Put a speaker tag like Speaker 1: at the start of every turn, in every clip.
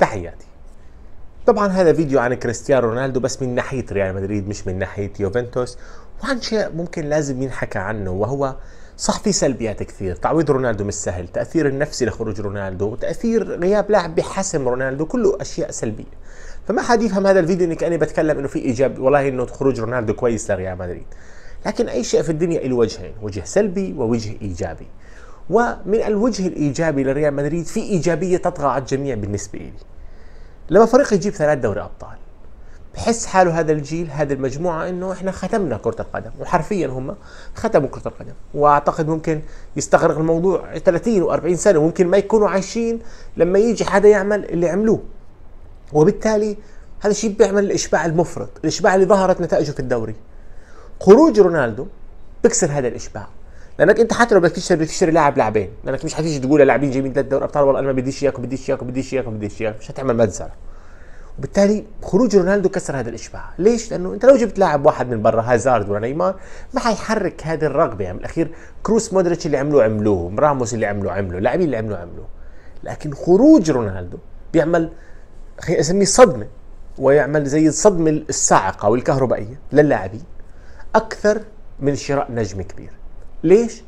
Speaker 1: تحياتي طبعا هذا فيديو عن كريستيانو رونالدو بس من ناحيه ريال مدريد مش من ناحيه يوفنتوس وعن شيء ممكن لازم ينحكى عنه وهو صح في سلبيات كثير تعويض رونالدو مش سهل تأثير النفسي لخروج رونالدو وتأثير غياب لاعب بحسم رونالدو كله أشياء سلبية فما حد يفهم هذا الفيديو اني كاني بتكلم انه في ايجاب والله انه خروج رونالدو كويس لريال مدريد لكن اي شيء في الدنيا له وجهين وجه سلبي ووجه ايجابي ومن الوجه الايجابي لريال مدريد في ايجابيه تطغى على الجميع بالنسبه لي لما فريق يجيب ثلاث دوري ابطال بحس حاله هذا الجيل هذه المجموعه انه احنا ختمنا كره القدم وحرفيا هم ختموا كره القدم واعتقد ممكن يستغرق الموضوع 30 و40 سنه ممكن ما يكونوا عايشين لما يجي حدا يعمل اللي عملوه وبالتالي هذا الشيء بيعمل الاشباع المفرط الاشباع اللي ظهرت نتائجه في الدوري خروج رونالدو بكسر هذا الاشباع لانك انت حتى لو بدك تشتري لاعب لاعبين لانك مش حتيجي تقول لاعبين جايبين ثلاث دوري ابطال والله انا ما بديش اياك بديش اياك بديش اياك بديش اياك مش هتعمل مجزره وبالتالي خروج رونالدو كسر هذا الاشباع ليش لانه انت لو جبت لاعب واحد من برا هازارد ولا نيمار ما حيحرك هذه الرغبه يعني بالاخير كروس مودريتش اللي عملوه عملوه راموس اللي عملوه عملوه اللاعبين اللي عملوه عملوه لكن خروج رونالدو بيعمل خلينا اسميه صدمه ويعمل زي الصدمه الصاعقه والكهربائيه للاعبين اكثر من شراء نجم كبير ليش؟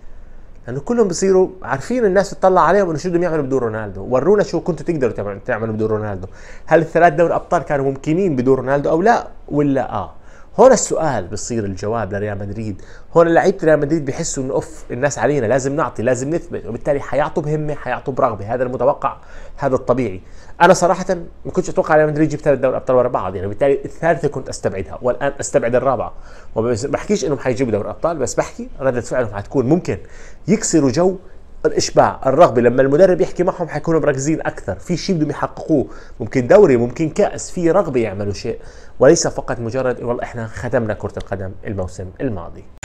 Speaker 1: لانه كلهم بصيروا عارفين الناس تطلع عليهم انه شو بدهم يعملوا بدون رونالدو، ورونا شو كنتوا تقدروا تعملوا بدون رونالدو، هل الثلاث دوري ابطال كانوا ممكنين بدون رونالدو او لا؟ ولا اه؟ هون السؤال بصير الجواب لريال مدريد هون لعيبه ريال مدريد بحسوا انه اوف الناس علينا لازم نعطي لازم نثبت وبالتالي حيعطوا بهمه حيعطوا برغبه هذا المتوقع هذا الطبيعي انا صراحه ما كنتش اتوقع ريال مدريد يجيب ثلاث دوري ابطال ورا بعض يعني بالتالي الثالثه كنت استبعدها والان استبعد الرابعه وما بحكيش انهم حيجيبوا دوري ابطال بس بحكي رده فعلهم حتكون ممكن يكسروا جو الاشباع الرغبه لما المدرب يحكي معهم حيكونوا مركزين اكثر في شيء بدهم يحققوه ممكن دوري ممكن كاس في رغبه يعملوا شيء وليس فقط مجرد والله احنا ختمنا كره القدم الموسم الماضي